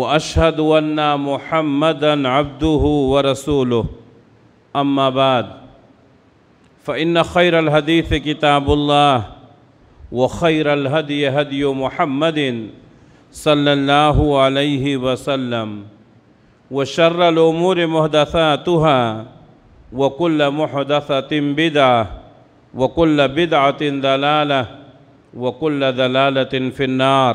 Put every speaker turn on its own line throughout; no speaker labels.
व अशहद वन्ना महमदन अब्दू व रसूल अम्माबाद फ़िन खैर अलहदीफ़ किताबुल्ला व खैर अलहदी हदी महमदिन सल्लल्लाहु अलैहि वसल्लम व शर्रमूर महदसातहा वकुल्ल महदसतिम बिदा वकुल्ल बिदातिन दलाल वकुल्ल दलालतिन फ़िन्नार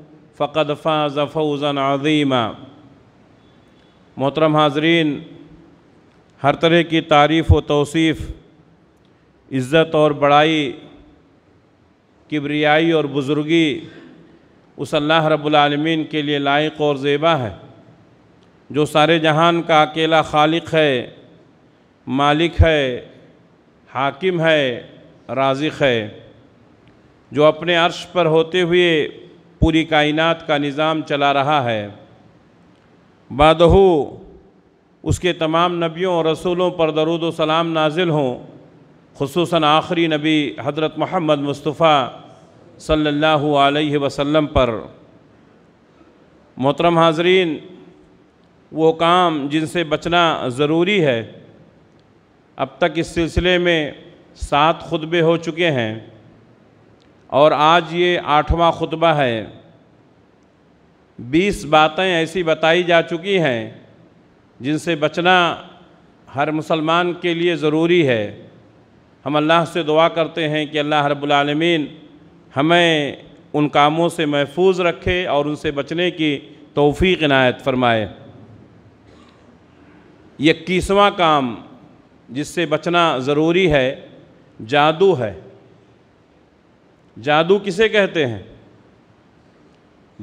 फ़कद फ़ाज फ़ौज़न अजीमा मोहतरम हाजरीन हर तरह की तारीफ़ व तोसीफ़ इज़्ज़त और बड़ाई किबरियाई और बुज़ुर्गी उस अल्लाह रब्लमीन के लिए लायक और ज़ेबा है जो सारे जहान का अकेला खालिक है मालिक है हाकिम है राजिक है जो अपने अर्श पर होते हुए पूरी कायनात का निज़ाम चला रहा है बदहू उसके तमाम नबियों और रसूलों पर दरुद सलाम नाजिल हों खसूस आखिरी नबी हज़रत महमद मुस्तफ़ा सल्लल्लाहु अलैहि वसल्लम पर मोहतरम हाजरीन वो काम जिनसे बचना ज़रूरी है अब तक इस सिलसिले में सात खुतबे हो चुके हैं और आज ये आठवां खुतबा है बीस बातें ऐसी बताई जा चुकी हैं जिनसे बचना हर मुसलमान के लिए ज़रूरी है हम अल्लाह से दुआ करते हैं कि अल्लाह रब्लमीन हमें उन कामों से महफूज रखे और उनसे बचने की तोफ़ी इनायत फरमाए इक्कीसवां काम जिससे बचना ज़रूरी है जादू है जादू किसे कहते हैं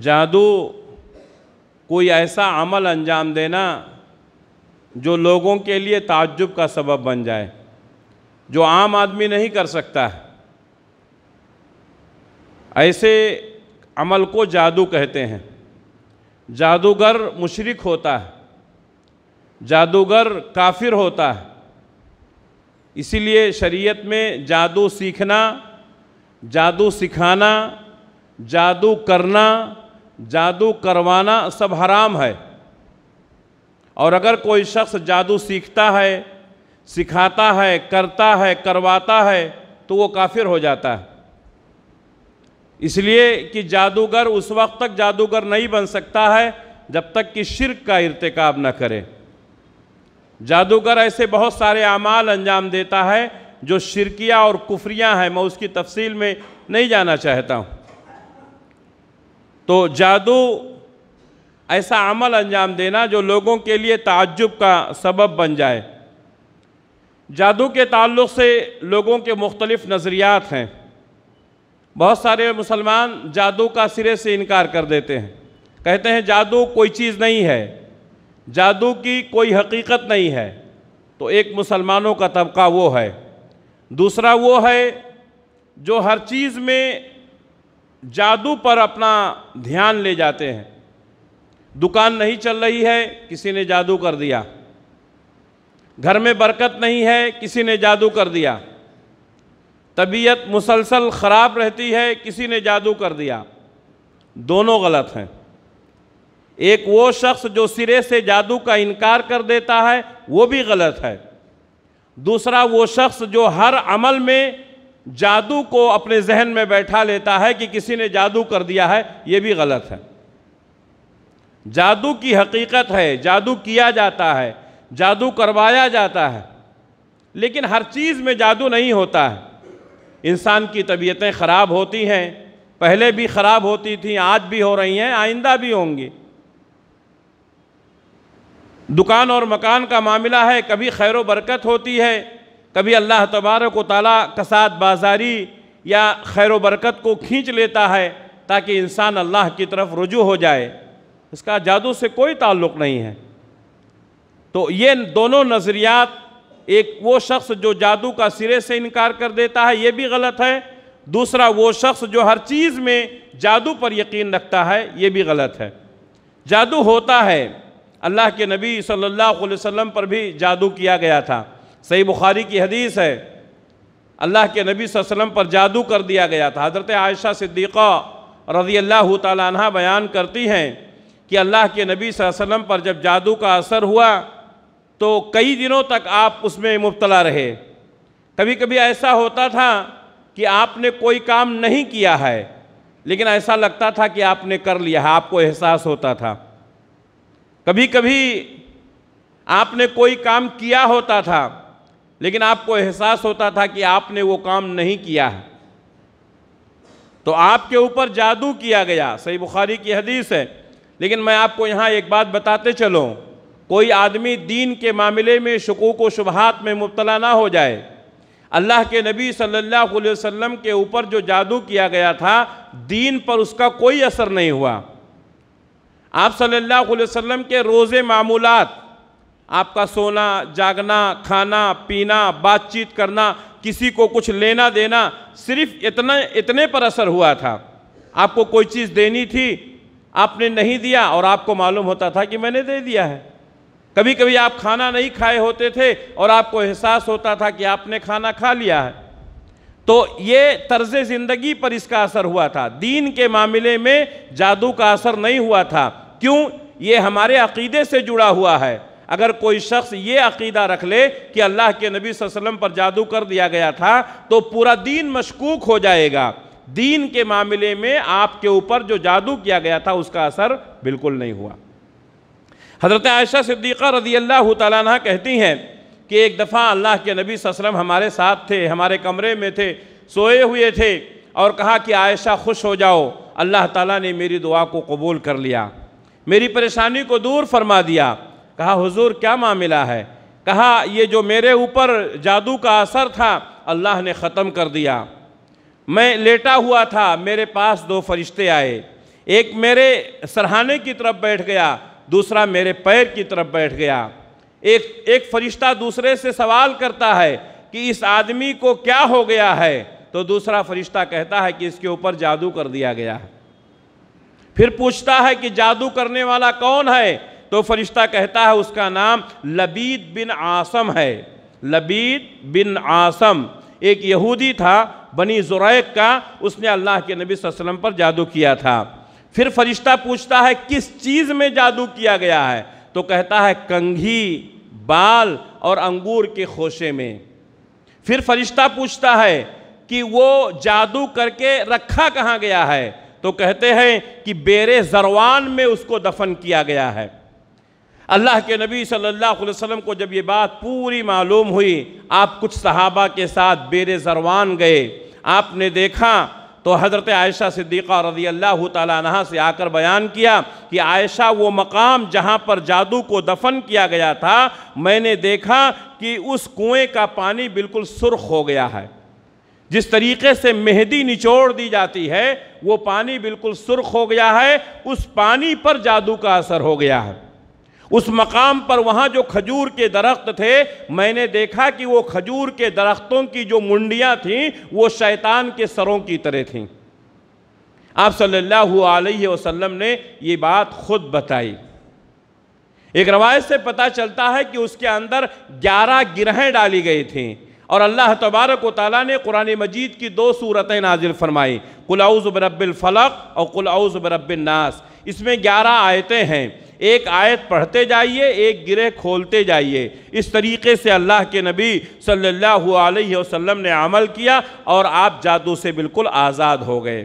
जादू कोई ऐसा अमल अंजाम देना जो लोगों के लिए ताज्जुब का सबब बन जाए जो आम आदमी नहीं कर सकता है ऐसे अमल को जादू कहते हैं जादूगर मुशरक होता है जादूगर काफिर होता है इसीलिए शरीयत में जादू सीखना जादू सिखाना जादू करना जादू करवाना सब हराम है और अगर कोई शख्स जादू सीखता है सिखाता है करता है करवाता है तो वो काफिर हो जाता है इसलिए कि जादूगर उस वक्त तक जादूगर नहीं बन सकता है जब तक कि शिरक का इरतकब न करे जादूगर ऐसे बहुत सारे अमाल अंजाम देता है जो शिरकिया और कुफरियाँ हैं मैं उसकी तफसील में नहीं जाना चाहता हूँ तो जादू ऐसा अमल अंजाम देना जो लोगों के लिए ताज्जुब का सबब बन जाए जादू के ताल्लुक़ से लोगों के मुख्तलिफ़ नज़रियात हैं बहुत सारे मुसलमान जादू का सिरे से इनकार कर देते हैं कहते हैं जादू कोई चीज़ नहीं है जादू की कोई हकीकत नहीं है तो एक मुसलमानों का तबका वो है दूसरा वो है जो हर चीज़ में जादू पर अपना ध्यान ले जाते हैं दुकान नहीं चल रही है किसी ने जादू कर दिया घर में बरकत नहीं है किसी ने जादू कर दिया तबीयत मुसलसल ख़राब रहती है किसी ने जादू कर दिया दोनों गलत हैं एक वो शख्स जो सिरे से जादू का इनकार कर देता है वो भी गलत है दूसरा वो शख्स जो हर अमल में जादू को अपने जहन में बैठा लेता है कि किसी ने जादू कर दिया है ये भी गलत है जादू की हकीकत है जादू किया जाता है जादू करवाया जाता है लेकिन हर चीज़ में जादू नहीं होता है इंसान की तबीयतें ख़राब होती हैं पहले भी ख़राब होती थी आज भी हो रही हैं आइंदा भी होंगी दुकान और मकान का मामला है कभी खैर बरकत होती है कभी अल्लाह तबारक व ताली कसाद बाजारी या खैर बरकत को खींच लेता है ताकि इंसान अल्लाह की तरफ रुजू हो जाए इसका जादू से कोई ताल्लुक नहीं है तो ये दोनों नज़रियात एक वो शख्स जो जादू का सिरे से इनकार कर देता है ये भी गलत है दूसरा वो शख्स जो हर चीज़ में जादू पर यकीन रखता है ये भी गलत है जादू होता है अल्लाह के नबी सल्लल्लाहु अलैहि वसल्लम पर भी जादू किया गया था सही बुखारी की हदीस है अल्लाह के नबी वसल्लम पर जादू कर दिया गया था हज़रत आयशा सिद्दीक़ा रज़ी अल्लाह तह बयान करती हैं कि अल्लाह के नबी वसल्लम पर जब जादू का असर हुआ तो कई दिनों तक आप उसमें मुबतला रहे कभी कभी ऐसा होता था कि आपने कोई काम नहीं किया है लेकिन ऐसा लगता था कि आपने कर लिया है आपको एहसास होता था कभी कभी आपने कोई काम किया होता था लेकिन आपको एहसास होता था कि आपने वो काम नहीं किया है तो आपके ऊपर जादू किया गया सही बुखारी की हदीस है लेकिन मैं आपको यहाँ एक बात बताते चलो कोई आदमी दीन के मामले में शकूक व शुभहात में मुबतला ना हो जाए अल्लाह के नबी सल्लल्लाहु अलैहि वसल्लम के ऊपर जो जादू किया गया था दीन पर उसका कोई असर नहीं हुआ आप सल्लल्लाहु अलैहि वसल्लम के रोज़े मामूलत आपका सोना जागना खाना पीना बातचीत करना किसी को कुछ लेना देना सिर्फ इतना इतने पर असर हुआ था आपको कोई चीज़ देनी थी आपने नहीं दिया और आपको मालूम होता था कि मैंने दे दिया है कभी कभी आप खाना नहीं खाए होते थे और आपको एहसास होता था कि आपने खाना खा लिया है तो ये तर्ज ज़िंदगी पर इसका असर हुआ था दीन के मामले में जादू का असर नहीं हुआ था क्यों ये हमारे अकीदे से जुड़ा हुआ है अगर कोई शख्स ये अकीदा रख ले कि अल्लाह के नबी वसल्लम पर जादू कर दिया गया था तो पूरा दीन मशकूक हो जाएगा दीन के मामले में आपके ऊपर जो जादू किया गया था उसका असर बिल्कुल नहीं हुआ हज़रत आयशा सिद्दीक़ा रजी अल्लाह तह कहती हैं कि एक दफ़ा अल्लाह के नबी ससलम हमारे साथ थे हमारे कमरे में थे सोए हुए थे और कहा कि आयशा खुश हो जाओ अल्लाह ताला ने मेरी दुआ को कबूल कर लिया मेरी परेशानी को दूर फरमा दिया कहा हुजूर क्या मामला है कहा ये जो मेरे ऊपर जादू का असर था अल्लाह ने ख़त्म कर दिया मैं लेटा हुआ था मेरे पास दो फरिश्ते आए एक मेरे सरहाने की तरफ बैठ गया दूसरा मेरे पैर की तरफ बैठ गया एक एक फरिश्ता दूसरे से सवाल करता है कि इस आदमी को क्या हो गया है तो दूसरा फरिश्ता कहता है कि इसके ऊपर जादू कर दिया गया है फिर पूछता है कि जादू करने वाला कौन है तो फरिश्ता कहता है उसका नाम लबीद बिन आसम है लबीद बिन आसम एक यहूदी था बनी जुरैक का उसने अल्लाह के नबी वसल्लम पर जादू किया था फिर फरिश्ता पूछता है किस चीज़ में जादू किया गया है तो कहता है कंघी बाल और अंगूर के खोशे में फिर फरिश्ता पूछता है कि वो जादू करके रखा कहाँ गया है तो कहते हैं कि बेरे जरवान में उसको दफन किया गया है अल्लाह के नबी सल्लल्लाहु अलैहि वसल्लम को जब ये बात पूरी मालूम हुई आप कुछ सहाबा के साथ बेरे जरवान गए आपने देखा तो हज़रत आयशा सिद्दीक़ा रजी अल्लाह तहा से आकर बयान किया कि आयशा वो मकाम जहाँ पर जादू को दफन किया गया था मैंने देखा कि उस कुएँ का पानी बिल्कुल सुर्ख हो गया है जिस तरीके से मेहंदी निचोड़ दी जाती है वो पानी बिल्कुल सुर्ख हो गया है उस पानी पर जादू का असर हो गया है उस मकाम पर वहाँ जो खजूर के दरख्त थे मैंने देखा कि वो खजूर के दरख्तों की जो मुंडियाँ थीं वो शैतान के सरों की तरह थीं आप सल्लल्लाहु अलैहि वसल्लम ने ये बात खुद बताई एक रवायत से पता चलता है कि उसके अंदर ग्यारह गिरहें डाली गई थीं और अल्लाह तबारक वाली ने कुरान मजीद की दो सूरतें नाजिल फरमाई कुलाउज़ बरबिल फ़लक और कुलाउज़ बरबिन नास इसमें ग्यारह आयतें हैं एक आयत पढ़ते जाइए एक गिरह खोलते जाइए इस तरीके से अल्लाह के नबी सल्लल्लाहु अलैहि वसल्लम ने अमल किया और आप जादू से बिल्कुल आज़ाद हो गए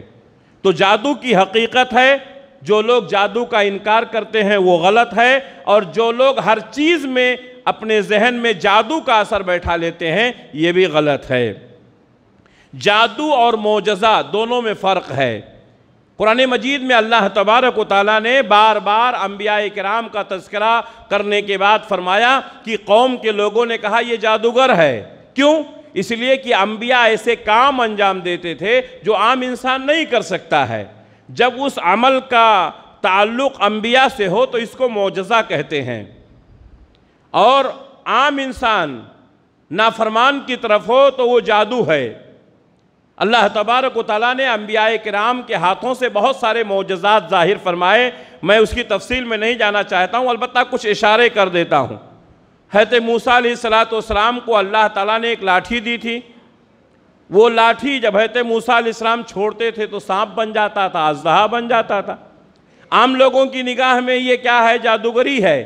तो जादू की हकीकत है जो लोग जादू का इनकार करते हैं वो गलत है और जो लोग हर चीज़ में अपने जहन में जादू का असर बैठा लेते हैं ये भी गलत है जादू और मोजज़ा दोनों में फ़र्क है कुरान मजीद में अल्लाह तबारक ताली ने बार बार अम्बिया कराम का तस्करा करने के बाद फरमाया कि कौम के लोगों ने कहा यह जादूगर है क्यों इसलिए कि अम्बिया ऐसे काम अंजाम देते थे जो आम इंसान नहीं कर सकता है जब उस अमल का ताल्लुक़ अम्बिया से हो तो इसको मुजज़ा कहते हैं और आम इंसान नाफरमान की तरफ हो तो वो जादू है अल्लाह तबारक वाली ने अम्बिया कराम के हाथों से बहुत सारे मोजात ज़ाहिर फरमाए मैं उसकी तफसील में नहीं जाना चाहता हूँ अलबत् कुछ इशारे कर देता हूँ हैत मूसा सलाम को अल्लाह ताली ने एक लाठी दी थी वो लाठी जब हैत मूसा इस्लाम छोड़ते थे तो सांप बन जाता था अजहा बन जाता था आम लोगों की निगाह में ये क्या है जादूगरी है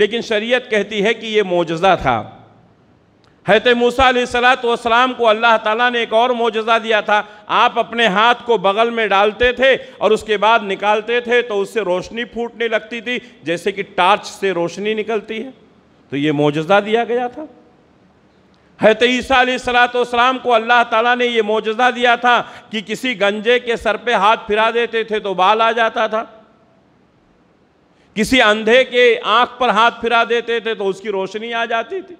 लेकिन शरीयत कहती है कि ये मोजा था हैत मूसा सलाम को अल्लाह ताला ने एक और मोजा दिया था आप अपने हाथ को बगल में डालते थे और उसके बाद निकालते थे तो उससे रोशनी फूटने लगती थी जैसे कि टार्च से रोशनी निकलती है तो ये मोजा दिया गया था हैत ईसा सलाम को अल्लाह ताला ने ये मोजा दिया था कि किसी गंजे के सर पे हाथ फिरा देते थे तो बाल आ जाता था किसी अंधे के आँख पर हाथ फिरा देते थे तो उसकी रोशनी आ जाती थी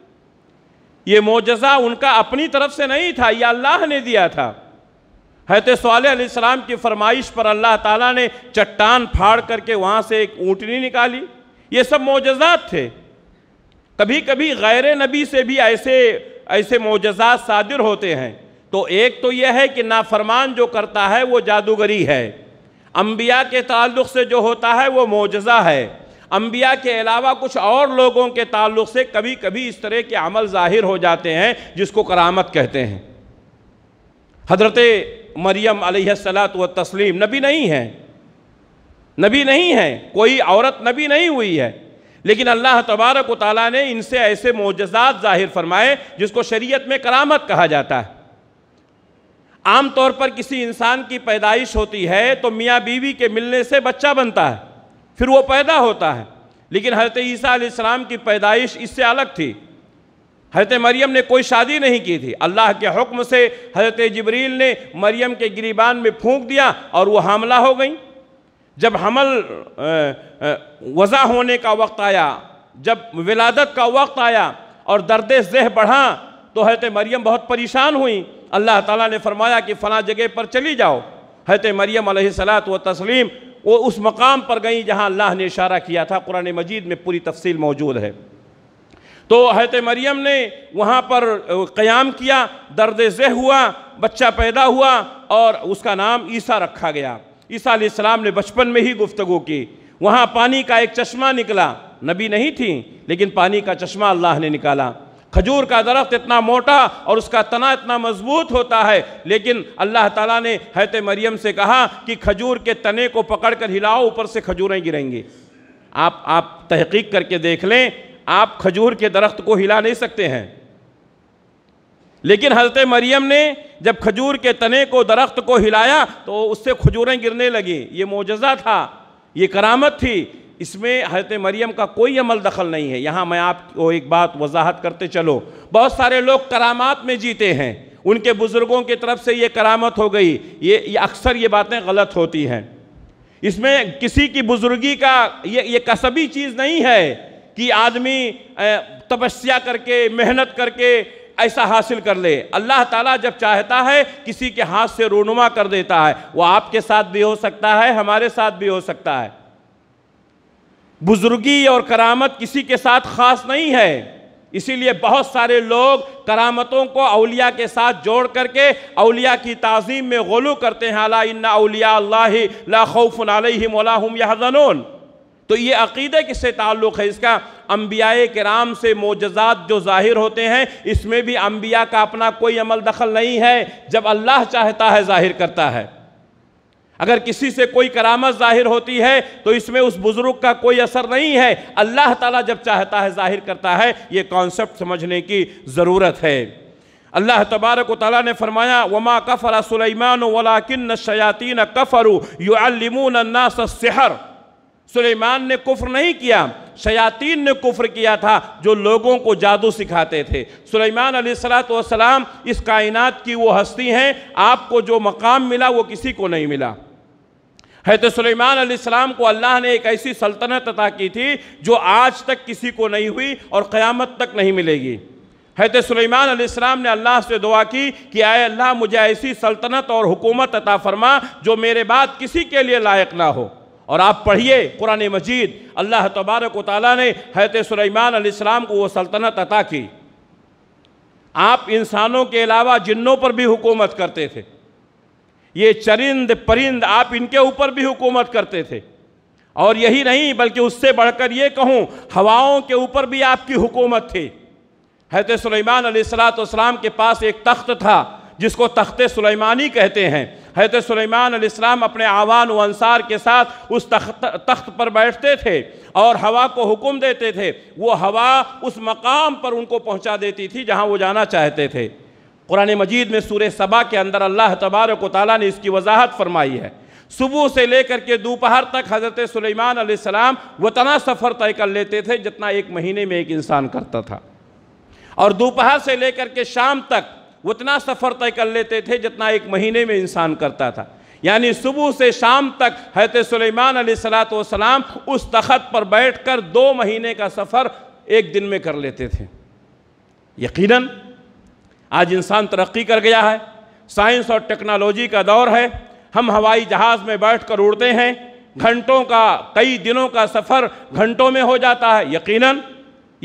ये मोजज़ा उनका अपनी तरफ से नहीं था यह अल्लाह ने दिया था हत सलाम की फरमाइश पर अल्लाह ताला ने चट्टान फाड़ करके वहाँ से एक ऊँटनी निकाली ये सब मोजात थे कभी कभी गैर नबी से भी ऐसे ऐसे मोजज़ात सादिर होते हैं तो एक तो यह है कि नाफरमान जो करता है वो जादूगरी है अम्बिया के ताल्लुक़ से जो होता है वो मोजा है अम्बिया के अलावा कुछ और लोगों के ताल्लुक से कभी कभी इस तरह के अमल ज़ाहिर हो जाते हैं जिसको करामत कहते हैं हजरत मरियम अलैहिस्सलात व तस्लीम नबी नहीं है नबी नहीं है कोई औरत नबी नहीं हुई है लेकिन अल्लाह तबारक ताली ने इनसे ऐसे मोजात ज़ाहिर फरमाए जिसको शरीयत में करामत कहा जाता है आम तौर पर किसी इंसान की पैदाइश होती है तो मियाँ बीवी के मिलने से बच्चा बनता है फिर वो पैदा होता है लेकिन हरत ईसा की पैदाइश इससे अलग थी हरत मरियम ने कोई शादी नहीं की थी अल्लाह के हुक्म से हरत जबरील ने मरियम के गिरीबान में फूंक दिया और वो हमला हो गई जब हमल वज़ा होने का वक्त आया जब विलादत का वक्त आया और दर्द जह बढ़ा तो हरत मरियम बहुत परेशान हुई अल्लाह ताला ने फरमाया कि फ़ला जगह पर चली जाओ हरत मरियम सलात व तस्लीम वो उस मकाम पर गई जहाँ अल्लाह ने इशारा किया था कुरान मजीद में पूरी तफसील मौजूद है तो हैत मरियम ने वहाँ पर क़याम किया दर्द जह हुआ बच्चा पैदा हुआ और उसका नाम ईसा रखा गया ईसा सलाम ने बचपन में ही गुफ्तु की वहाँ पानी का एक चश्मा निकला नबी नहीं थी लेकिन पानी का चश्मा अल्लाह ने निकाला खजूर का दरख्त इतना मोटा और उसका तना इतना मजबूत होता है लेकिन अल्लाह ताला ने हैत मरियम से कहा कि खजूर के तने को पकड़ कर हिलाओ ऊपर से खजूरें गिरेंगी आप आप तहकीक करके देख लें आप खजूर के दरख्त को हिला नहीं सकते हैं लेकिन हजरत मरियम ने जब खजूर के तने को दरख्त को हिलाया तो उससे खजूरें गिरने लगी ये मोजज़ा था ये करामत थी इसमें हजरत मरियम का कोई अमल दखल नहीं है यहाँ मैं आपको एक बात वजाहत करते चलो बहुत सारे लोग करामात में जीते हैं उनके बुज़ुर्गों की तरफ से ये करामत हो गई ये, ये अक्सर ये बातें गलत होती हैं इसमें किसी की बुज़ुर्गी का ये ये कसबी चीज़ नहीं है कि आदमी तपस्या करके मेहनत करके ऐसा हासिल कर ले अल्लाह ताला जब चाहता है किसी के हाथ से रोनुमा कर देता है वो आपके साथ भी हो सकता है हमारे साथ भी हो सकता है बुजुर्गी और करामत किसी के साथ ख़ास नहीं है इसीलिए बहुत सारे लोग करामतों को अलिया के साथ जोड़ करके अलिया की तज़ीम में गलू करते हैं अला अलिया लाखौफ़ुन अलहम तो ये अकीदे किससे ताल्लुक़ है इसका अम्बिया कराम से मोजात जो ज़ाहिर होते हैं इसमें भी अम्बिया का अपना कोई अमल दखल नहीं है जब अल्लाह चाहता है ज़ाहिर करता है अगर किसी से कोई करामत जाहिर होती है तो इसमें उस बुज़ुर्ग का कोई असर नहीं है अल्लाह ताला जब चाहता है जाहिर करता है ये कॉन्सेप्ट समझने की ज़रूरत है अल्लाह तबारक ताली ने फरमाया वमा कफ़र सुलेमान वलाकिन शयातीन कफ़रू युमून सहर सुलेमान ने कुफ्र नहीं किया शयातीन ने कुफ्र किया था जो लोगों को जादू सिखाते थे सुलेमान सलाम इस कायनात की वो हस्ती हैं आपको जो मकाम मिला वो किसी को नहीं मिला है तो सुलेमान अलैहिस्सलाम को अल्लाह ने एक ऐसी सल्तनत अता की थी जो आज तक किसी को नहीं हुई और क़यामत तक नहीं मिलेगी हैत सुलेमान अलैहिस्सलाम ने अल्लाह से दुआ की कि आए अल्लाह मुझे ऐसी सल्तनत और हुकूमत अता फरमा जो मेरे बाद किसी के लिए लायक ना हो और आप पढ़िए कुरान मजीद अल्लाह तबारक ताली ने हैत सुलेमान अलैहिस्सलाम को वह सल्तनत अता की आप इंसानों के अलावा जिन्नों पर भी हुकूमत करते थे ये चरिंद परिंद आप इनके ऊपर भी हुकूमत करते थे और यही नहीं बल्कि उससे बढ़कर ये कहूँ हवाओं के ऊपर भी आपकी हुकूमत थी हैत सुलेमान सलाम के पास एक तख्त था जिसको तख्त सुलेमानी कहते हैं हैत सुलेमान सलाम अपने आवान व अंसार के साथ उस तख्त तख्त पर बैठते थे और हवा को हुक्म देते थे वो हवा उस मकाम पर उनको पहुंचा देती थी जहां वो जाना चाहते थे कुरान मजीद में सूर सबा के अंदर अल्लाह तबारक ताली ने इसकी वजाहत फरमाई है सुबह से लेकर के दोपहर तक हज़रत सुलेमान सलाम वतना सफ़र तय कर लेते थे जितना एक महीने में एक इंसान करता था और दोपहर से लेकर के शाम तक उतना सफ़र तय कर लेते थे जितना एक महीने में इंसान करता था यानी सुबह से शाम तक हजरत सुलेमान सलाम उस तखत पर बैठ कर दो महीने का सफ़र एक दिन में कर लेते थे यकीनन आज इंसान तरक्की कर गया है साइंस और टेक्नोलॉजी का दौर है हम हवाई जहाज़ में बैठ कर उड़ते हैं घंटों का कई दिनों का सफ़र घंटों में हो जाता है यकीनन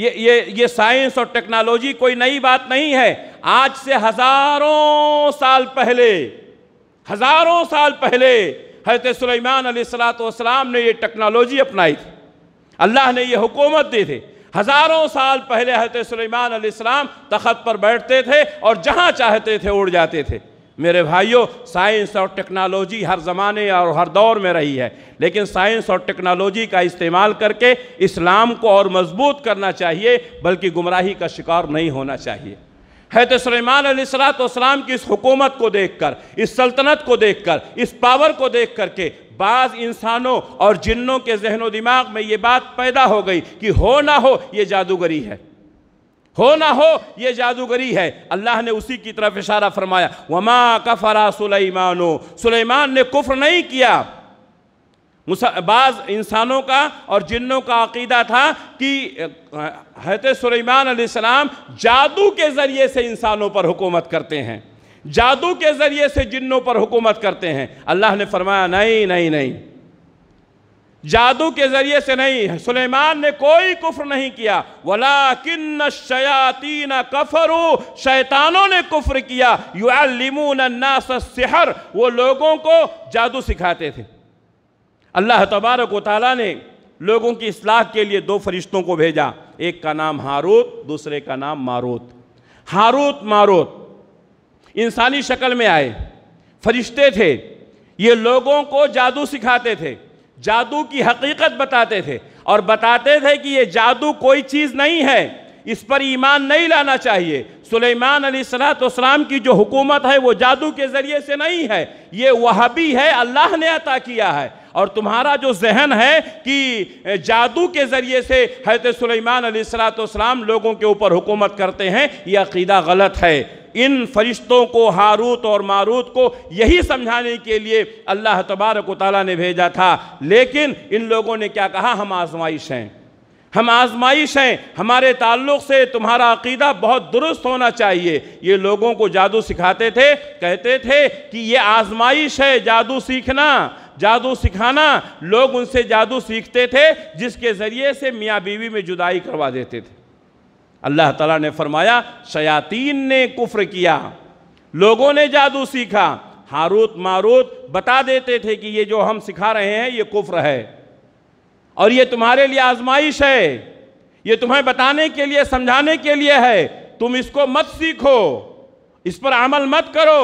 ये ये ये साइंस और टेक्नोलॉजी कोई नई बात नहीं है आज से हज़ारों साल पहले हज़ारों साल पहले हजरत सुलेमान सलाम ने ये टेक्नोलॉजी अपनाई थी अल्लाह ने ये हुकूमत दी थी हज़ारों साल पहले हजरत सलेमान आसमाम तखत पर बैठते थे और जहाँ चाहते थे उड़ जाते थे मेरे भाइयों साइंस और टेक्नोलॉजी हर ज़माने और हर दौर में रही है लेकिन साइंस और टेक्नोलॉजी का इस्तेमाल करके इस्लाम को और मजबूत करना चाहिए बल्कि गुमराही का शिकार नहीं होना चाहिए है तो सलेमान सलाम की इस हुकूमत को देख कर इस सल्तनत को देख कर इस पावर को देख कर के बाज़ इंसानों और जिन्नों के जहनो दिमाग में ये बात पैदा हो गई कि हो ना हो ये जादूगरी है हो ना हो ये जादूगरी है अल्लाह ने उसी की तरफ इशारा फरमाया वमा कफरा सुलेमानो सुलेमान ने कुफ्र नहीं किया बाज़ इंसानों का और जिन्नों का अकीदा था कि हैत सुलेमान जादू के ज़रिए से इंसानों पर हुकूमत करते हैं जादू के ज़रिए से जिन्नों पर हुकूमत करते हैं अल्लाह ने फरमाया नहीं नहीं नहीं जादू के ज़रिए से नहीं सुलेमान ने कोई कुफ्र नहीं किया वला किन्न शयातीन कफरू शैतानों ने कुफ्र किया युलिमून सिहर वो लोगों को जादू सिखाते थे अल्लाह तबारक वाली ने लोगों की असलाह के लिए दो फरिश्तों को भेजा एक का नाम हारूत दूसरे का नाम मारूत हारूत मारूत इंसानी शक्ल में आए फरिश्ते थे ये लोगों को जादू सिखाते थे जादू की हकीकत बताते थे और बताते थे कि ये जादू कोई चीज़ नहीं है इस पर ईमान नहीं लाना चाहिए सुलेमान अली की जो हुकूमत है वो जादू के ज़रिए से नहीं है ये भी है अल्लाह ने अता किया है और तुम्हारा जो जहन है कि जादू के ज़रिए से हजरत सुलेमान अली लोगों के ऊपर हुकूमत करते हैं ये अकीदा गलत है इन फरिश्तों को हारूत और मारूत को यही समझाने के लिए अल्लाह तबारक ताली ने भेजा था लेकिन इन लोगों ने क्या कहा हम आजमाइश हैं हम आजमाइश हैं हमारे ताल्लुक़ से तुम्हारा अकीदा बहुत दुरुस्त होना चाहिए ये लोगों को जादू सिखाते थे कहते थे कि ये आजमाइश है जादू सीखना जादू सिखाना लोग उनसे जादू सीखते थे जिसके ज़रिए से मियाँ बीवी में जुदाई करवा देते थे अल्लाह ताला ने फरमाया शयातीन ने कुफ्र किया लोगों ने जादू सीखा हारूत मारूत बता देते थे कि ये जो हम सिखा रहे हैं ये कुफ्र है और ये तुम्हारे लिए आजमाइश है ये तुम्हें बताने के लिए समझाने के लिए है तुम इसको मत सीखो इस पर अमल मत करो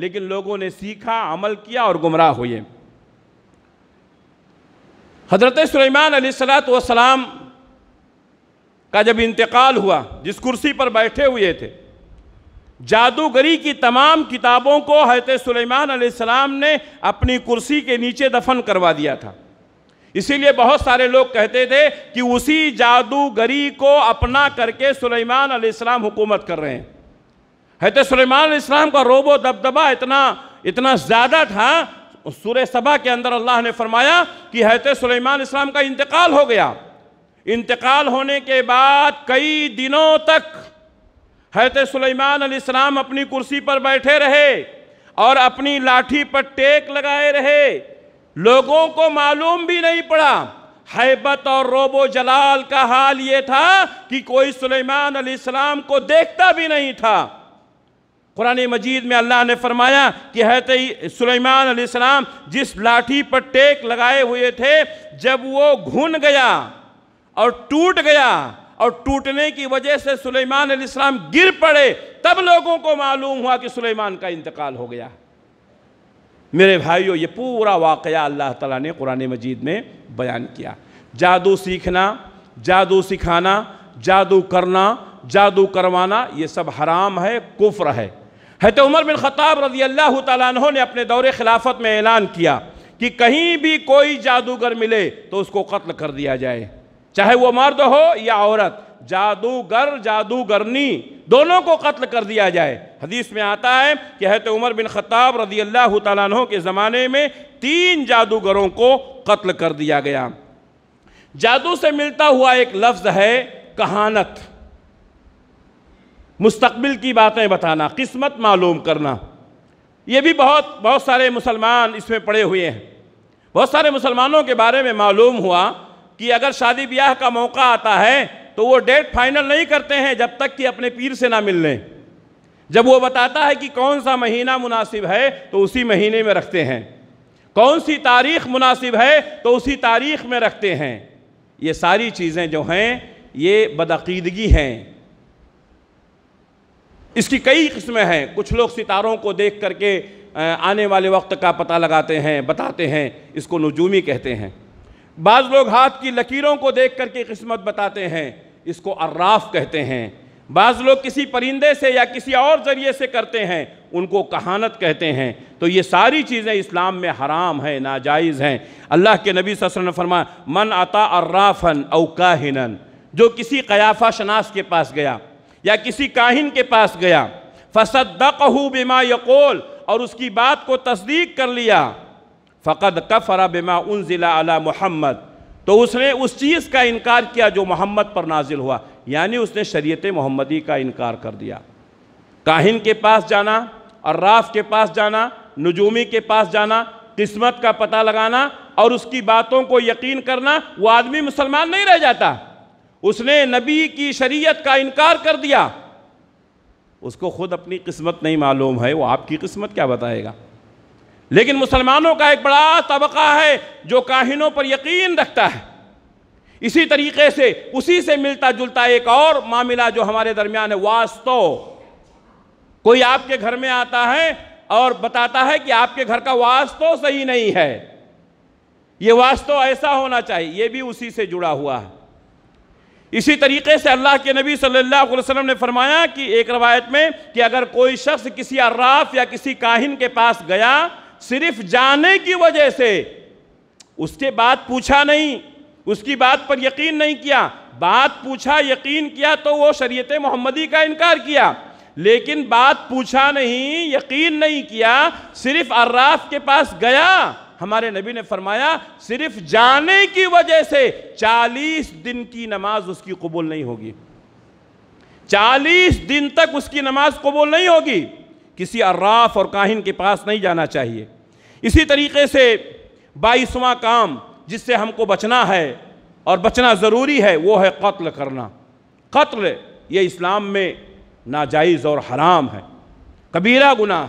लेकिन लोगों ने सीखा अमल किया और गुमराह हुए हजरत सलेमान सलात का जब इंतकाल हुआ जिस कुर्सी पर बैठे हुए थे जादूगरी की तमाम किताबों को हजरत सलेमान सलाम ने अपनी कुर्सी के नीचे दफन करवा दिया था इसीलिए बहुत सारे लोग कहते थे कि उसी जादूगरी को अपना करके सुलेमान अलैहिस्सलाम हुकूमत कर रहे हैं तो सुलेमान अलैहिस्सलाम का रोबो दबदबा इतना इतना ज़्यादा था सूर्य सभा के अंदर अल्लाह ने फरमाया कि तो सुलेमान इस्लाम का इंतकाल हो गया इंतकाल होने के बाद कई दिनों तक हैत तो सुलेमान इस्लाम अपनी कुर्सी पर बैठे रहे और अपनी लाठी पर टेक लगाए रहे लोगों को मालूम भी नहीं पड़ा हैबत और रोबो जलाल का हाल ये था कि कोई सुलेमान अलैहिस्सलाम को देखता भी नहीं था कुरान मजीद में अल्लाह ने फरमाया कि तो सुलेमान सलाम जिस लाठी पर टेक लगाए हुए थे जब वो घुन गया और टूट गया और टूटने की वजह से सुलेमान अलैहिस्सलाम गिर पड़े तब लोगों को मालूम हुआ कि सुलेमान का इंतकाल हो गया मेरे भाइयों ये पूरा वाकया अल्लाह ताला ने कुरान मजीद में बयान किया जादू सीखना जादू सिखाना जादू करना जादू करवाना ये सब हराम है कुफ्र है है तो उमर बिन ख़ताब रजी अल्लाह तहों ने अपने दौरे खिलाफत में ऐलान किया कि कहीं भी कोई जादूगर मिले तो उसको कत्ल कर दिया जाए चाहे वो मर्द हो या औरत जादूगर जादूगरनी दोनों को कत्ल कर दिया जाए हदीस में आता है कि हैत उमर बिन खत्ताब रजी अल्लाह तु के ज़माने में तीन जादूगरों को कत्ल कर दिया गया जादू से मिलता हुआ एक लफ्ज़ है कहानत मुस्तबिल की बातें बताना किस्मत मालूम करना ये भी बहुत बहुत सारे मुसलमान इसमें पड़े हुए हैं बहुत सारे मुसलमानों के बारे में मालूम हुआ कि अगर शादी ब्याह का मौका आता है तो वो डेट फाइनल नहीं करते हैं जब तक कि अपने पीर से ना मिल लें जब वो बताता है कि कौन सा महीना मुनासिब है तो उसी महीने में रखते हैं कौन सी तारीख मुनासिब है तो उसी तारीख में रखते हैं ये सारी चीज़ें जो हैं ये बदअीदगी हैं इसकी कई किस्में हैं कुछ लोग सितारों को देख करके आने वाले वक्त का पता लगाते हैं बताते हैं इसको नजूमी कहते हैं बाज़ लोग हाथ की लकीरों को देख करके किस्मत बताते हैं इसको अर्राफ कहते हैं बाज़ लोग किसी परिंदे से या किसी और ज़रिए से करते हैं उनको कहानत कहते हैं तो ये सारी चीज़ें इस्लाम में हराम हैं नाजायज़ हैं अल्लाह के नबी वसल्लम फरमा मन अता अर्राफ़न अव काहिनन जो किसी कयाफा शनास के पास गया या किसी काहिन के पास गया कहू बिमा यकोल और उसकी बात को तस्दीक कर लिया फ़कद कफ़रा बिमा उन ज़िला अला मोहम्मद तो उसने उस चीज़ का इनकार किया जो मोहम्मद पर नाजिल हुआ यानी उसने शरीयत मोहम्मदी का इनकार कर दिया काहिन के पास जाना अर्राफ के पास जाना नजूमी के पास जाना किस्मत का पता लगाना और उसकी बातों को यकीन करना वो आदमी मुसलमान नहीं रह जाता उसने नबी की शरीयत का इनकार कर दिया उसको खुद अपनी किस्मत नहीं मालूम है वो आपकी किस्मत क्या बताएगा लेकिन मुसलमानों का एक बड़ा तबका है जो काहिनों पर यकीन रखता है इसी तरीके से उसी से मिलता जुलता एक और मामला जो हमारे दरमियान है वास्तव कोई आपके घर में आता है और बताता है कि आपके घर का वास्तव सही नहीं है ये वास्तव ऐसा होना चाहिए ये भी उसी से जुड़ा हुआ है इसी तरीके से अल्लाह के नबी सल्लल्लाहु अलैहि वसल्लम ने फरमाया कि एक रवायत में कि अगर कोई शख्स किसी अर्राफ या किसी काहिन के पास गया सिर्फ जाने की वजह से उसके बाद पूछा नहीं उसकी बात पर यकीन नहीं किया बात पूछा यकीन किया तो वो शरीयत मोहम्मदी का इनकार किया लेकिन बात पूछा नहीं यकीन नहीं किया सिर्फ अर्राफ के पास गया हमारे नबी ने फरमाया सिर्फ जाने की वजह से चालीस दिन की नमाज उसकी कबूल नहीं होगी चालीस दिन तक उसकी नमाज कबूल नहीं होगी किसी अर्राफ और काहिन के पास नहीं जाना चाहिए इसी तरीके से बाईसवां काम जिससे हमको बचना है और बचना ज़रूरी है वो है कत्ल करना कत्ल ये इस्लाम में नाजायज़ और हराम है कबीरा गुनाह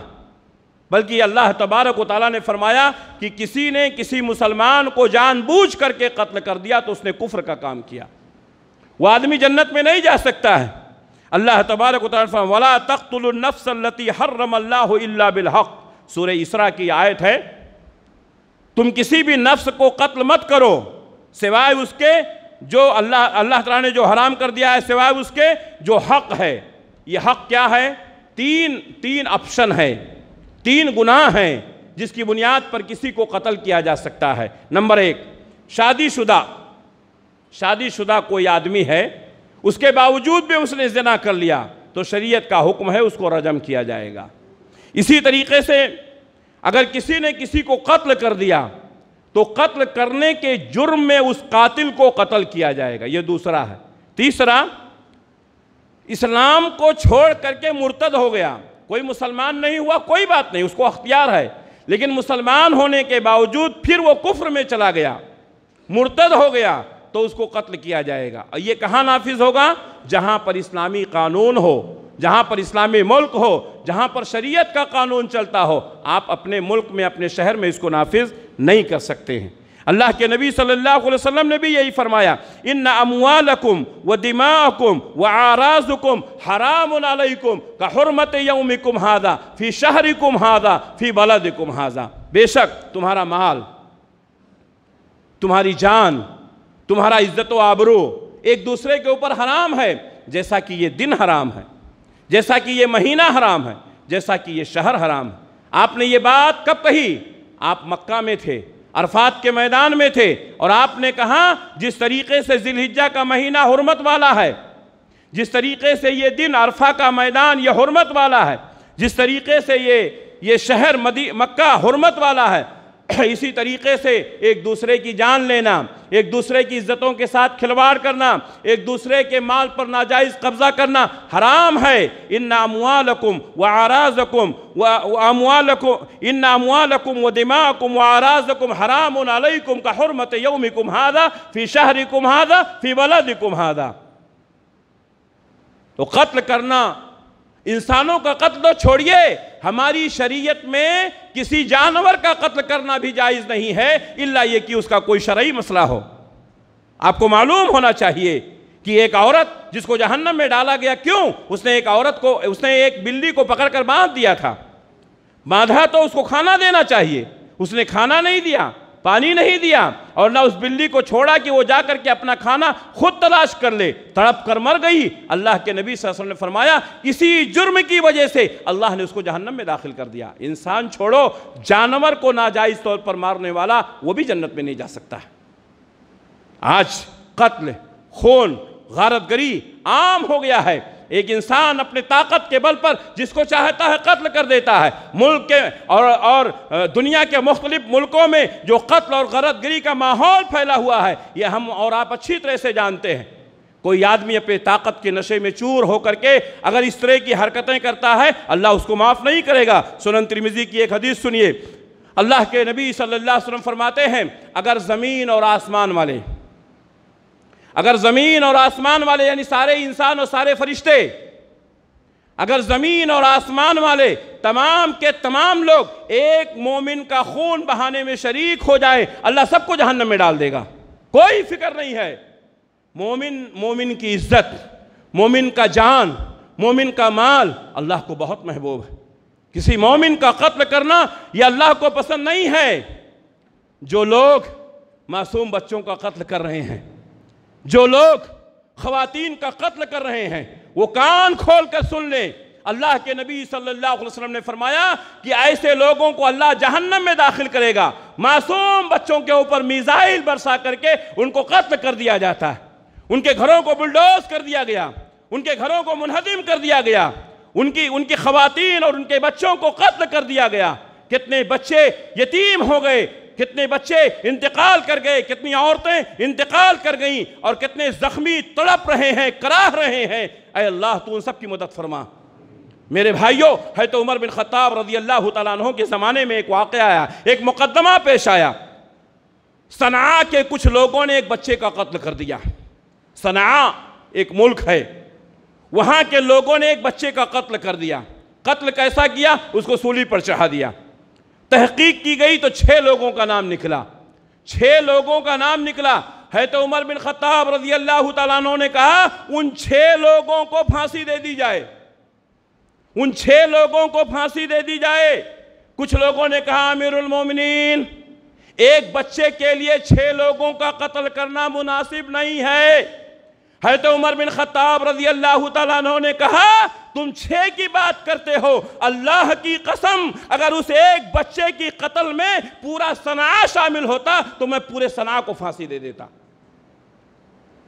बल्कि अल्लाह तबारक वाली ने फरमाया कि किसी ने किसी मुसलमान को जानबूझ करके कत्ल कर दिया तो उसने कुफ्र का काम किया वह आदमी जन्नत में नहीं जा सकता है अल्लाह तबारक वाला तख्तुलनफ़सलती हर्रमल्ला बिलहक सूर इसरा की आयत है तुम किसी भी नफ्स को कत्ल मत करो सिवाय उसके जो अल्लाह अल्लाह तला ने जो हराम कर दिया है सिवाय उसके जो हक है ये हक क्या है तीन तीन ऑप्शन है तीन गुनाह हैं जिसकी बुनियाद पर किसी को कत्ल किया जा सकता है नंबर एक शादीशुदा शादीशुदा कोई आदमी है उसके बावजूद भी उसने जना कर लिया तो शरीयत का हुक्म है उसको रजम किया जाएगा इसी तरीके से अगर किसी ने किसी को कत्ल कर दिया तो कत्ल करने के जुर्म में उस कातिल को कत्ल किया जाएगा ये दूसरा है तीसरा इस्लाम को छोड़ करके मुर्तद हो गया कोई मुसलमान नहीं हुआ कोई बात नहीं उसको अख्तियार है लेकिन मुसलमान होने के बावजूद फिर वो कुफ्र में चला गया मुर्तद हो गया तो उसको कत्ल किया जाएगा और ये कहाँ नाफिज होगा जहाँ पर इस्लामी कानून हो जहाँ पर इस्लामी मुल्क हो जहाँ पर शरीयत का कानून चलता हो आप अपने मुल्क में अपने शहर में इसको नाफिज नहीं कर सकते हैं अल्लाह के नबी सल्लल्लाहु अलैहि वसल्लम ने भी यही फरमाया इन अमवालकुम व दिमाकुम व आराजुकुम हराम अलैकुम का हरमत यौमिकुम हादा फी शहरिकुम हादा फी बलदिकुम हादा बेशक तुम्हारा माल तुम्हारी जान तुम्हारा इज्जत व तो आबरू एक दूसरे के ऊपर हराम है जैसा कि ये दिन हराम है जैसा कि ये महीना हराम है जैसा कि ये शहर हराम है आपने ये बात कब कही आप मक्का में थे अरफात के मैदान में थे और आपने कहा जिस तरीके से जिलहिजा का महीना हरमत वाला है जिस तरीके से ये दिन अरफा का मैदान यह हरमत वाला है जिस तरीके से ये ये शहर मदी मक्का हरमत वाला है इसी तरीके से एक दूसरे की जान लेना एक दूसरे की इज्जतों के साथ खिलवाड़ करना एक दूसरे के माल पर नाजायज़ कब्ज़ा करना हराम है इन नामुआलकुम व आराजकुम व इन नामुआलकुम व दिमाकुम व आराजकुम हराम अलैकुम का हरमत यौमिकुम हादा फ़ी शहरिकुम हादा फ़ी वलदिकुम हादा तो कत्ल करना इंसानों का कत्ल तो छोड़िए हमारी शरीयत में किसी जानवर का कत्ल करना भी जायज़ नहीं है इल्ला ये कि उसका कोई शरय मसला हो आपको मालूम होना चाहिए कि एक औरत जिसको जहन्नम में डाला गया क्यों उसने एक औरत को उसने एक बिल्ली को पकड़कर बांध दिया था बांधा तो उसको खाना देना चाहिए उसने खाना नहीं दिया पानी नहीं दिया और ना उस बिल्ली को छोड़ा कि वो जा करके अपना खाना खुद तलाश कर ले तड़प कर मर गई अल्लाह के नबी वसल्लम ने फरमाया इसी जुर्म की वजह से अल्लाह ने उसको जहन्नम में दाखिल कर दिया इंसान छोड़ो जानवर को नाजायज़ तौर पर मारने वाला वो भी जन्नत में नहीं जा सकता आज कत्ल खून गारत गरी आम हो गया है एक इंसान अपने ताकत के बल पर जिसको चाहता है कत्ल कर देता है मुल्क के और और दुनिया के मुख्तलिफ मुल्कों में जो कत्ल और गलतगिरी का माहौल फैला हुआ है यह हम और आप अच्छी तरह से जानते हैं कोई आदमी अपने ताकत के नशे में चूर होकर के अगर इस तरह की हरकतें करता है अल्लाह उसको माफ़ नहीं करेगा सुनन त्रिमिजी की एक हदीस सुनिए अल्लाह के नबी सल्लल्लाहु अलैहि वसल्लम फरमाते हैं अगर ज़मीन और आसमान वाले अगर ज़मीन और आसमान वाले यानी सारे इंसान और सारे फरिश्ते अगर ज़मीन और आसमान वाले तमाम के तमाम लोग एक मोमिन का खून बहाने में शरीक हो जाए अल्लाह सबको जहन्नम में डाल देगा कोई फिक्र नहीं है मोमिन मोमिन की इज्जत मोमिन का जान मोमिन का माल अल्लाह को बहुत महबूब है किसी मोमिन का कत्ल करना यह अल्लाह को पसंद नहीं है जो लोग मासूम बच्चों का कत्ल कर रहे हैं जो लोग खातन का कत्ल कर रहे हैं वो कान खोल कर सुन लें अल्लाह के नबी सल्लल्लाहु अलैहि वसल्लम ने फरमाया कि ऐसे लोगों को अल्लाह जहन्नम में दाखिल करेगा मासूम बच्चों के ऊपर मिज़ाइल बरसा करके उनको कत्ल कर दिया जाता है उनके घरों को बुलडोज कर दिया गया उनके घरों को मुनहदिम कर दिया गया उनकी उनकी खातन और उनके बच्चों को कत्ल कर दिया गया कितने बच्चे यतीम हो गए कितने बच्चे इंतकाल कर गए कितनी औरतें इंतकाल कर गईं और कितने जख्मी तड़प रहे हैं कराह रहे हैं अय अल्लाह तू उन सबकी मदद फरमा मेरे भाइयों है तो उमर बिन खत्ताब रजी अल्लाह तहों के ज़माने में एक वाक़ आया एक मुकदमा पेश आया सना के कुछ लोगों ने एक बच्चे का कत्ल कर दिया सना एक मुल्क है वहाँ के लोगों ने एक बच्चे का कत्ल कर दिया कत्ल कैसा किया उसको सूली पर चढ़ा दिया तहकीक की गई तो छह लोगों का नाम निकला छह लोगों का नाम निकला है तो उमर बिन खत्ताब रजी अल्लाह तु ने कहा उन छह लोगों को फांसी दे दी जाए उन छह लोगों को फांसी दे दी जाए कुछ लोगों ने कहा मोमिनीन एक बच्चे के लिए छह लोगों का कत्ल करना मुनासिब नहीं है हजरत उमर बिन खताब रजी अल्लाह तु ने कहा तुम छह की बात करते हो अल्लाह की कसम अगर उस एक बच्चे की कत्ल में पूरा सना शामिल होता तो मैं पूरे सना को फांसी दे देता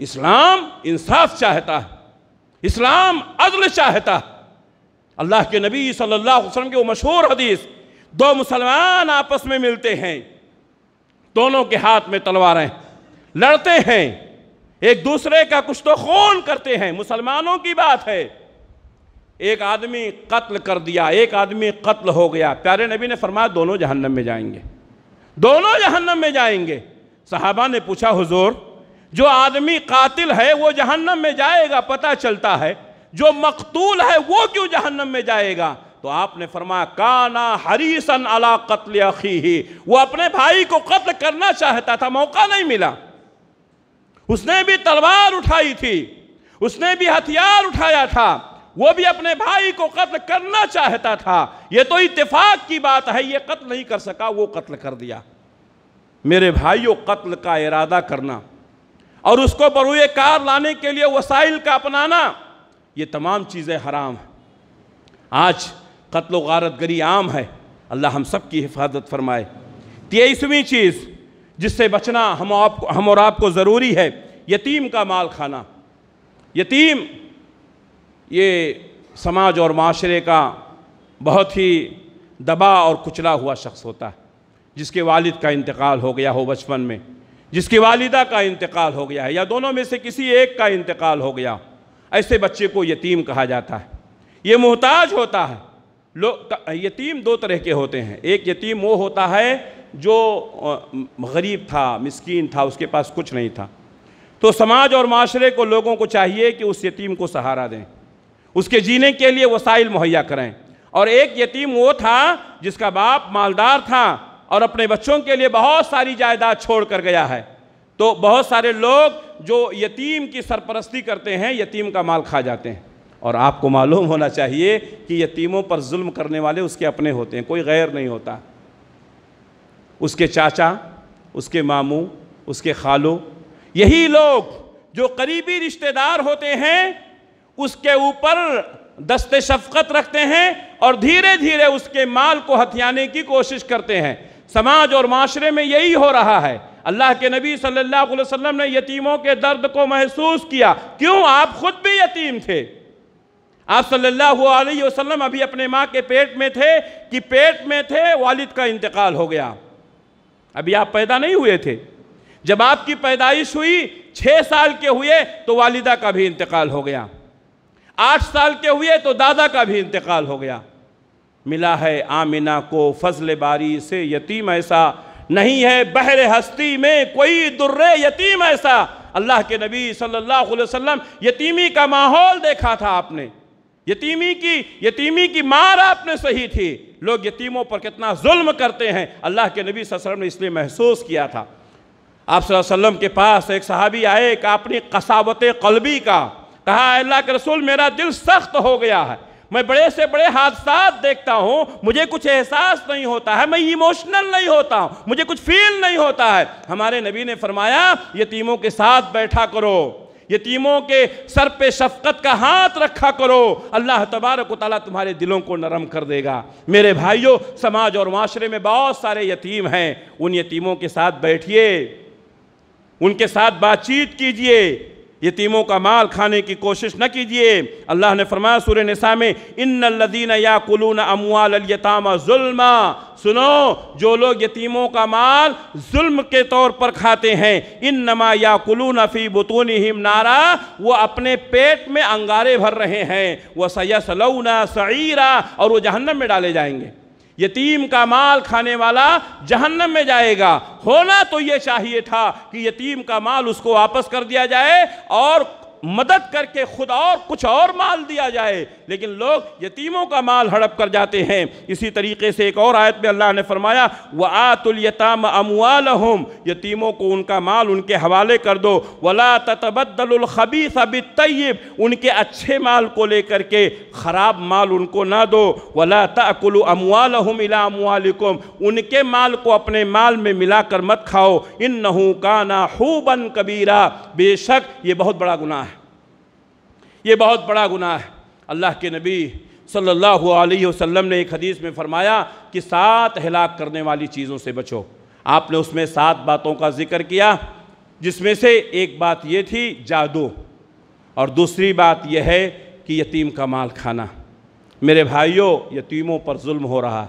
इस्लाम इंसाफ चाहता है इस्लाम अजल चाहता है अल्लाह के नबी सल्लल्लाहु अलैहि वसल्लम की वो मशहूर हदीस दो मुसलमान आपस में मिलते हैं दोनों के हाथ में तलवारें लड़ते हैं एक दूसरे का कुछ तो खून करते हैं मुसलमानों की बात है एक आदमी कत्ल कर दिया एक आदमी कत्ल हो गया प्यारे नबी ने फरमाया दोनों जहन्नम में जाएंगे दोनों जहन्नम में जाएंगे साहबा ने पूछा हुजूर जो आदमी कातिल है वो जहन्नम में जाएगा पता चलता है जो मकतूल है वो क्यों जहन्नम में जाएगा तो आपने फरमाया काना हरीसन अला कत्ल अखी ही वो अपने भाई को कत्ल करना चाहता था मौका नहीं मिला उसने भी तलवार उठाई थी उसने भी हथियार उठाया था वो भी अपने भाई को कत्ल करना चाहता था ये तो इतफाक की बात है ये कत्ल नहीं कर सका वो कत्ल कर दिया मेरे भाइयों कत्ल का इरादा करना और उसको बरूए कार लाने के लिए वसाइल का अपनाना ये तमाम चीज़ें हराम हैं आज कत्ल गारत गरी आम है अल्लाह हम सब की हिफाजत फरमाए तेईसवीं चीज़ जिससे बचना हम आप हम और आपको ज़रूरी है यतीम का माल खाना यतीम ये समाज और माशरे का बहुत ही दबा और कुचला हुआ शख्स होता है जिसके वालिद का इंतकाल हो गया हो बचपन में जिसकी वालिदा का इंतकाल हो गया है या दोनों में से किसी एक का इंतकाल हो गया ऐसे बच्चे को यतीम कहा जाता है ये मोहताज होता है लोग यतीम दो तरह के होते हैं एक यतीम वो होता है जो गरीब था मस्किन था उसके पास कुछ नहीं था तो समाज और माशरे को लोगों को चाहिए कि उस यतीम को सहारा दें उसके जीने के लिए वसाइल मुहैया कराएं और एक यतीम वो था जिसका बाप मालदार था और अपने बच्चों के लिए बहुत सारी जायदाद छोड़ कर गया है तो बहुत सारे लोग जो यतीम की सरपरस्ती करते हैं यतीम का माल खा जाते हैं और आपको मालूम होना चाहिए कि यतीमों पर जुल्म करने वाले उसके अपने होते हैं कोई गैर नहीं होता उसके चाचा उसके मामू उसके खालो यही लोग जो करीबी रिश्तेदार होते हैं उसके ऊपर दस्त शफकत रखते हैं और धीरे धीरे उसके माल को हथियाने की कोशिश करते हैं समाज और माशरे में यही हो रहा है अल्लाह के नबी सल्लल्लाहु अलैहि वसल्लम ने यतीमों के दर्द को महसूस किया क्यों आप खुद भी यतीम थे आप सल्लल्लाहु अलैहि वसल्लम अभी अपने माँ के पेट में थे कि पेट में थे वालिद का इंतकाल हो गया अभी आप पैदा नहीं हुए थे जब आपकी पैदाइश हुई छः साल के हुए तो वालिदा का भी इंतकाल हो गया आठ साल के हुए तो दादा का भी इंतकाल हो गया मिला है आमिना को फजल बारी से यतीम ऐसा नहीं है बहर हस्ती में कोई दुर्रे यतीम ऐसा अल्लाह के नबी सल्लल्लाहु अलैहि वसल्लम यतीमी का माहौल देखा था आपने यतीमी की यतीमी की मार आपने सही थी लोग यतीमों पर कितना जुल्म करते हैं अल्लाह के नबी वसल्लम ने इसलिए महसूस किया था आप वसल्लम के पास एक सहाबी आए एक अपनी कसावत कलबी का कहा अल्लाह के रसूल मेरा दिल सख्त हो गया है मैं बड़े से बड़े हादसा देखता हूँ मुझे कुछ एहसास नहीं होता है मैं इमोशनल नहीं होता हूँ मुझे कुछ फील नहीं होता है हमारे नबी ने फरमाया यतीमों के साथ बैठा करो यतीमों के सर पे शफकत का हाथ रखा करो अल्लाह तबारक ताली तुम्हारे दिलों को नरम कर देगा मेरे भाइयों समाज और माशरे में बहुत सारे यतीम हैं उन यतीमों के साथ बैठिए उनके साथ बातचीत कीजिए यतीमों का माल खाने की कोशिश न कीजिए अल्लाह ने फरमाया सूर नसा में इन लदीन या कुलून अमवालतामा जुल्मा सुनो जो लोग यतीमों का माल जुल्म के तौर पर खाते हैं इन नमा या कुलून फ़ी बतून हिम नारा वो अपने पेट में अंगारे भर रहे हैं वह सयसलौना सईरा और वो जहन्नम में डाले जाएंगे यतीम का माल खाने वाला जहन्नम में जाएगा होना तो ये चाहिए था कि यतीम का माल उसको वापस कर दिया जाए और मदद करके खुद और कुछ और माल दिया जाए लेकिन लोग यतीमों का माल हड़प कर जाते हैं इसी तरीके से एक और आयत में अल्लाह ने फरमाया व आतुलताम अमवाल हम यतीमों को उनका माल उनके हवाले कर दो वला ततबदलखबी अब तयब उनके अच्छे माल को लेकर के ख़राब माल उनको ना दो वला तकुल अमवाल हम इलाकुम उनके माल को अपने माल में मिलाकर मत खाओ इन नहू का ना हो बन कबीरा बेशक ये बहुत बड़ा गुनाह है ये बहुत बड़ा गुनाह है अल्लाह के नबी सल्लल्लाहु अलैहि वसल्लम ने एक हदीस में फरमाया कि सात हलाक करने वाली चीज़ों से बचो आपने उसमें सात बातों का जिक्र किया जिसमें से एक बात ये थी जादू और दूसरी बात यह है कि यतीम का माल खाना मेरे भाइयों यतीमों पर जुल्म हो रहा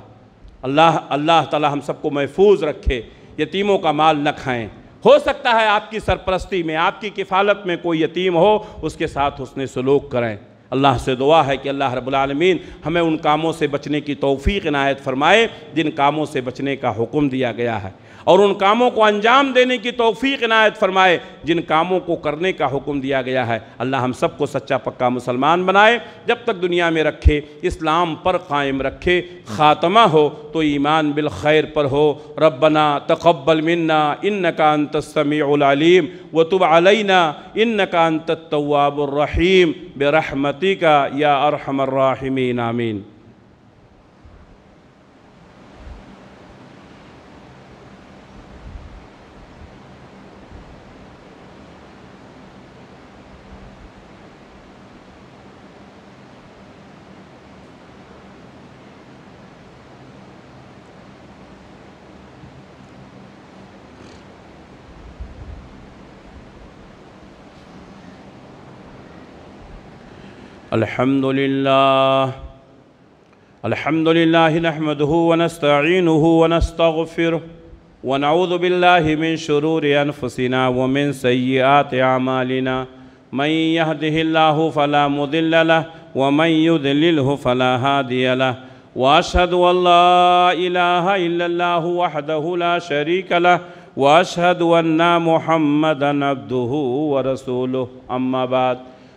अल्लाह अल्लाह ताला हम सबको महफूज रखे यतीमों का माल न खाएं हो सकता है आपकी सरपरस्ती में आपकी किफ़ालत में कोई यतीम हो उसके साथ उसने सलूक करें अल्लाह से दुआ है कि अल्लाह रबालमीन हमें उन कामों से बचने की तोफ़ी इनायत फरमाए जिन कामों से बचने का हुक्म दिया गया है और उन कामों को अंजाम देने की तोफ़ी इनायत फरमाए जिन कामों को करने का हुक्म दिया गया है अल्लाह हम सबको सच्चा पक्का मुसलमान बनाए जब तक दुनिया में रखे इस्लाम पर कायम रखे ख़ात्मा हो तो ईमान बिल खैर पर हो रबना तकबल मन्ना इन नकान तस्मीम व तुब अलना इन नकान तवाबरहीम बेरहमती का या अरहमर्राहमीन आमीन الحمد لله الحمد لله نحمده ونستعينه ونستغفره ونعوذ بالله من شرور أنفسنا ومن سيئات أعمالنا من يهده الله فلا مضل له ومن يذلله فلا هادي له وأشهد أن لا إله إلا الله وحده لا شريك له وأشهد أن محمدا عبده ورسوله أما بعد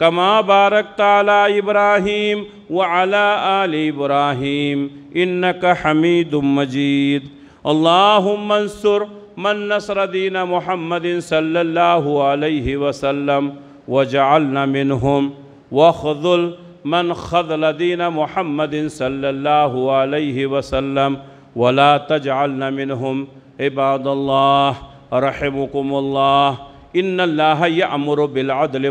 कमा बारक ताला इब्राहिम व अला आल इब्राहिम इन का हमीद मजीद अल्लामसुर मन नसर दीन महमद सल्ला वसलम वजालना मिनहम वखदुल मन खदल दीन महमद सल्ला वसलम वला तजालना मिनहम इबादल्ला रहमकुमल्ला इन अल्लाह या अमर बिलादल